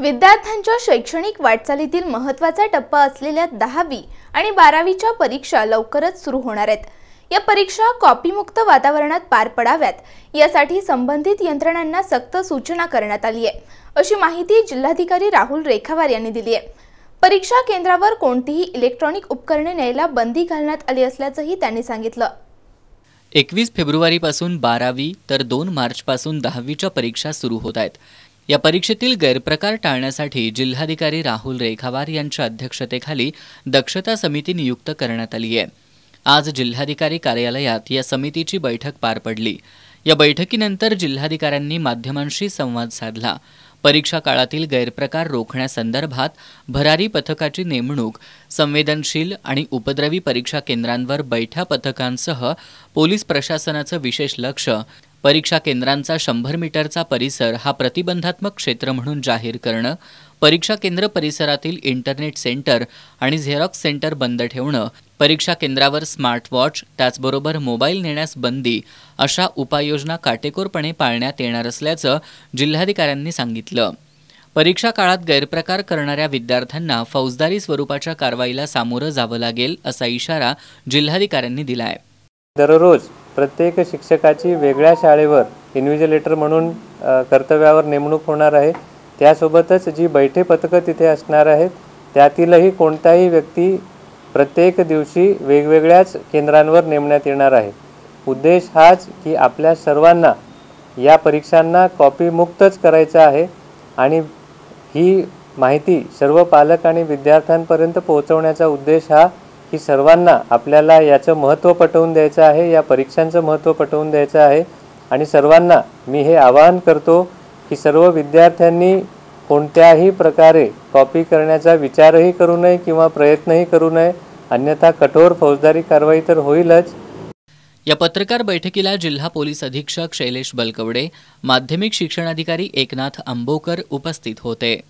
विद्यार्थ्यांच्या शैक्षणिक वाटचालीतील महत्त्वाचा टप्पा असलेल्या दहावी आणि बारावीच्या परीक्षा लवकरच सुरू होणार आहेत या परीक्षा कॉपीमुक्त वातावरणात पार पडाव्यात यासाठी संबंधित यंत्रणांना सक्त सूचना करण्यात आली आहे अशी माहिती जिल्हाधिकारी राहुल रेखावार यांनी दिली आहे परीक्षा केंद्रावर कोणतीही इलेक्ट्रॉनिक उपकरणे न्यायला बंदी घालण्यात आली असल्याचंही त्यांनी सांगितलं एकवीस फेब्रुवारीपासून बारावी तर दोन मार्चपासून दहावीच्या परीक्षा सुरू होत आहेत या परीक्षेतील गैरप्रकार टाळण्यासाठी जिल्हाधिकारी राहुल रेखावार यांच्या अध्यक्षतेखाली दक्षता समिती नियुक्त करण्यात आली आहे आज जिल्हाधिकारी कार्यालयात या समितीची बैठक पार पडली या बैठकीनंतर जिल्हाधिकाऱ्यांनी माध्यमांशी संवाद साधला परीक्षा काळातील गैरप्रकार रोखण्यासंदर्भात भरारी पथकाची नेमणूक संवेदनशील आणि उपद्रवी परीक्षा केंद्रांवर बैठ्या पथकांसह पोलीस प्रशासनाचं विशेष लक्ष परीक्षा केंद्रांचा शंभर मीटरचा परिसर हा प्रतिबंधात्मक क्षेत्र म्हणून जाहीर करणं परीक्षा केंद्र परिसरातील इंटरनेट सेंटर आणि झेरॉक्स सेंटर बंद ठेवणं परीक्षा केंद्रावर स्मार्ट वॉच त्याचबरोबर मोबाईल नेण्यास बंदी अशा उपाययोजना काटेकोरपणे पाळण्यात येणार असल्याचं जिल्हाधिकाऱ्यांनी सांगितलं परीक्षा काळात गैरप्रकार करणाऱ्या विद्यार्थ्यांना फौजदारी स्वरूपाच्या कारवाईला सामोरं जावं लागेल असा इशारा जिल्हाधिकाऱ्यांनी दिला आहे दररोज प्रत्येक शिक्षकाची वेगळ्या शाळेवर इन्व्हिजिलेटर म्हणून कर्तव्यावर नेमणूक होणार आहे त्यासोबतच जी बैठे पथकं तिथे असणार आहेत त्यातीलही कोणताही व्यक्ती प्रत्येक दिवशी वेगवेगळ्याच केंद्रांवर नेमण्यात येणार आहे उद्देश हाच की आपल्या सर्वांना या परीक्षांना कॉपीमुक्तच करायचं आहे आणि ही माहिती सर्व पालक आणि विद्यार्थ्यांपर्यंत पोहोचवण्याचा उद्देश हा की सर्वांना आपल्याला याचं महत्त्व पटवून द्यायचं आहे या परीक्षांचं महत्त्व पटवून द्यायचं आहे आणि सर्वांना मी हे आवाहन करतो की सर्व विद्यार्थ्यांनी कोणत्याही प्रकारे कॉपी करण्याचा विचारही करू नये किंवा प्रयत्नही करू नये अन्यथा कठोर फौजदारी कारवाई तर होईलच या पत्रकार बैठकीला जिल्हा पोलीस अधीक्षक शैलेश बलकवडे माध्यमिक शिक्षणाधिकारी एकनाथ आंबोकर उपस्थित होते